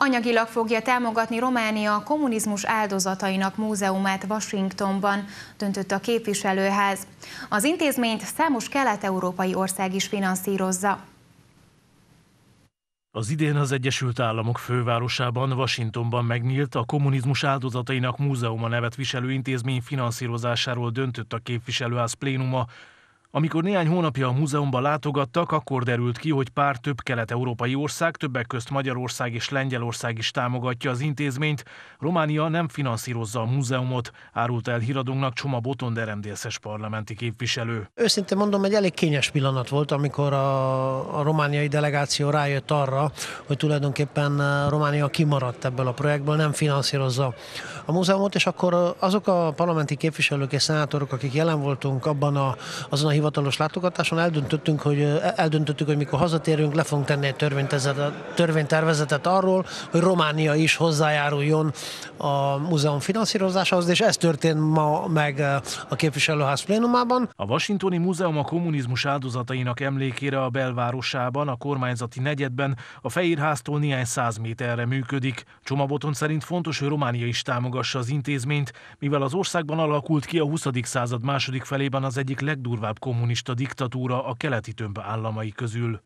Anyagilag fogja támogatni Románia a kommunizmus áldozatainak múzeumát Washingtonban, döntött a képviselőház. Az intézményt számos kelet-európai ország is finanszírozza. Az idén az Egyesült Államok fővárosában, Washingtonban megnyílt a kommunizmus áldozatainak múzeuma nevet viselő intézmény finanszírozásáról döntött a képviselőház plénuma, amikor néhány hónapja a múzeumban látogattak, akkor derült ki, hogy pár több kelet-európai ország, többek közt Magyarország és Lengyelország is támogatja az intézményt. Románia nem finanszírozza a múzeumot, árult el híradónak Csoma Boton deremdészes parlamenti képviselő. Őszintén mondom, egy elég kényes pillanat volt, amikor a, a romániai delegáció rájött arra, hogy tulajdonképpen eh, Románia kimaradt ebből a projektből, nem finanszírozza a múzeumot, és akkor eh, azok a parlamenti képviselők és szenátorok, akik jelen voltunk abban a, azon a hivatalos látogatáson eldöntöttünk, hogy, e, eldöntöttük, hogy mikor hazatérünk, le fogunk tenni egy törvénytervezetet arról, hogy Románia is hozzájáruljon a múzeum finanszírozásához, és ez történt ma meg e, a képviselőház plénumában. A Washingtoni Múzeum a kommunizmus áldozatainak emlékére a belvárosában, a kormányzati negyedben, a Fehérháztól néhány száz méterre működik. Csomaboton szerint fontos, hogy Románia is támogassa az intézményt, mivel az országban alakult ki a 20. század második felében az egyik legdurvább kommunista diktatúra a keleti tömb államai közül.